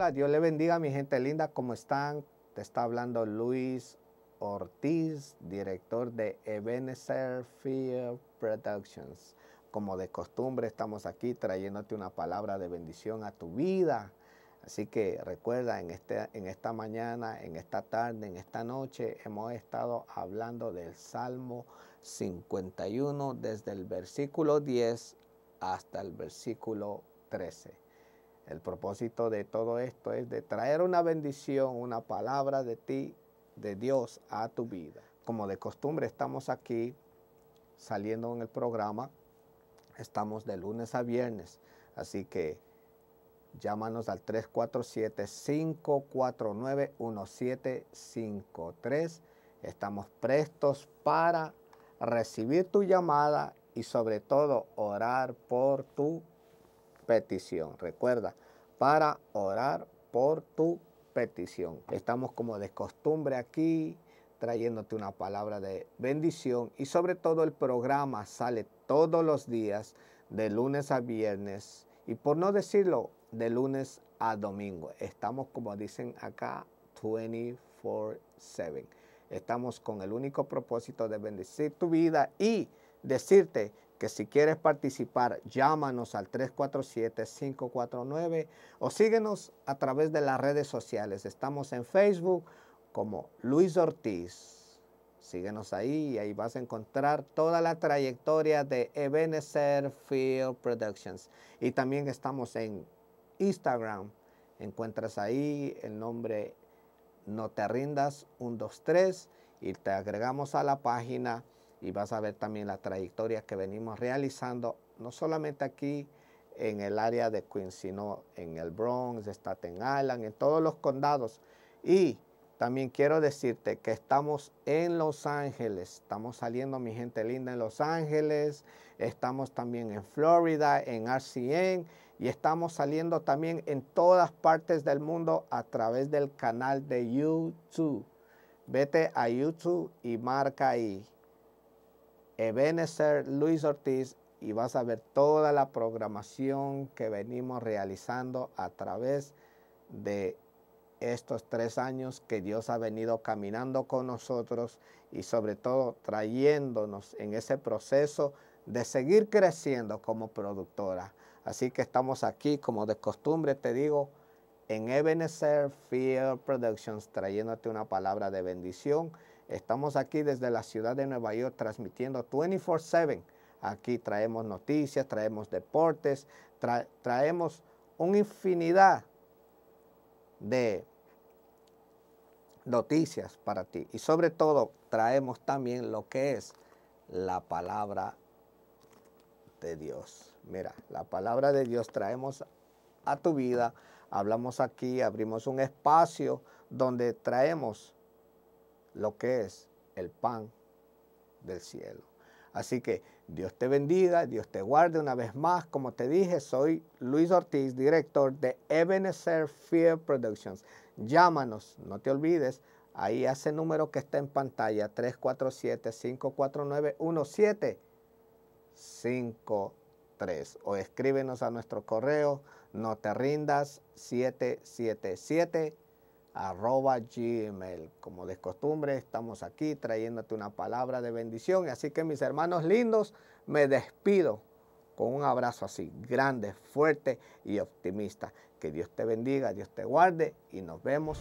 Hola, Dios le bendiga mi gente linda, ¿cómo están? Te está hablando Luis Ortiz, director de Ebenezer Fear Productions. Como de costumbre, estamos aquí trayéndote una palabra de bendición a tu vida. Así que recuerda, en, este, en esta mañana, en esta tarde, en esta noche, hemos estado hablando del Salmo 51 desde el versículo 10 hasta el versículo 13. El propósito de todo esto es de traer una bendición, una palabra de ti, de Dios a tu vida. Como de costumbre estamos aquí saliendo en el programa, estamos de lunes a viernes, así que llámanos al 347-549-1753. Estamos prestos para recibir tu llamada y sobre todo orar por tu petición. Recuerda, para orar por tu petición. Estamos como de costumbre aquí trayéndote una palabra de bendición y sobre todo el programa sale todos los días de lunes a viernes y por no decirlo de lunes a domingo. Estamos como dicen acá 24/7. Estamos con el único propósito de bendecir tu vida y decirte que si quieres participar, llámanos al 347-549 o síguenos a través de las redes sociales. Estamos en Facebook como Luis Ortiz. Síguenos ahí y ahí vas a encontrar toda la trayectoria de Ebenezer Field Productions. Y también estamos en Instagram. Encuentras ahí el nombre No Te Rindas 123 y te agregamos a la página y vas a ver también la trayectoria que venimos realizando, no solamente aquí en el área de Queens, sino en el Bronx, Staten Island, en todos los condados. Y también quiero decirte que estamos en Los Ángeles, estamos saliendo mi gente linda en Los Ángeles, estamos también en Florida, en RCN y estamos saliendo también en todas partes del mundo a través del canal de YouTube. Vete a YouTube y marca ahí Ebenezer Luis Ortiz y vas a ver toda la programación que venimos realizando a través de estos tres años que Dios ha venido caminando con nosotros y sobre todo trayéndonos en ese proceso de seguir creciendo como productora. Así que estamos aquí, como de costumbre te digo, en Ebenezer Field Productions, trayéndote una palabra de bendición Estamos aquí desde la ciudad de Nueva York transmitiendo 24/7. Aquí traemos noticias, traemos deportes, traemos una infinidad de noticias para ti. Y sobre todo traemos también lo que es la palabra de Dios. Mira, la palabra de Dios traemos a tu vida. Hablamos aquí, abrimos un espacio donde traemos lo que es el pan del cielo. Así que Dios te bendiga, Dios te guarde una vez más. Como te dije, soy Luis Ortiz, director de Ebenezer Fear Productions. Llámanos, no te olvides, ahí hace número que está en pantalla, 347-549-1753. O escríbenos a nuestro correo, no te rindas, 777 arroba gmail. Como de costumbre, estamos aquí trayéndote una palabra de bendición. Así que mis hermanos lindos, me despido con un abrazo así, grande, fuerte y optimista. Que Dios te bendiga, Dios te guarde y nos vemos.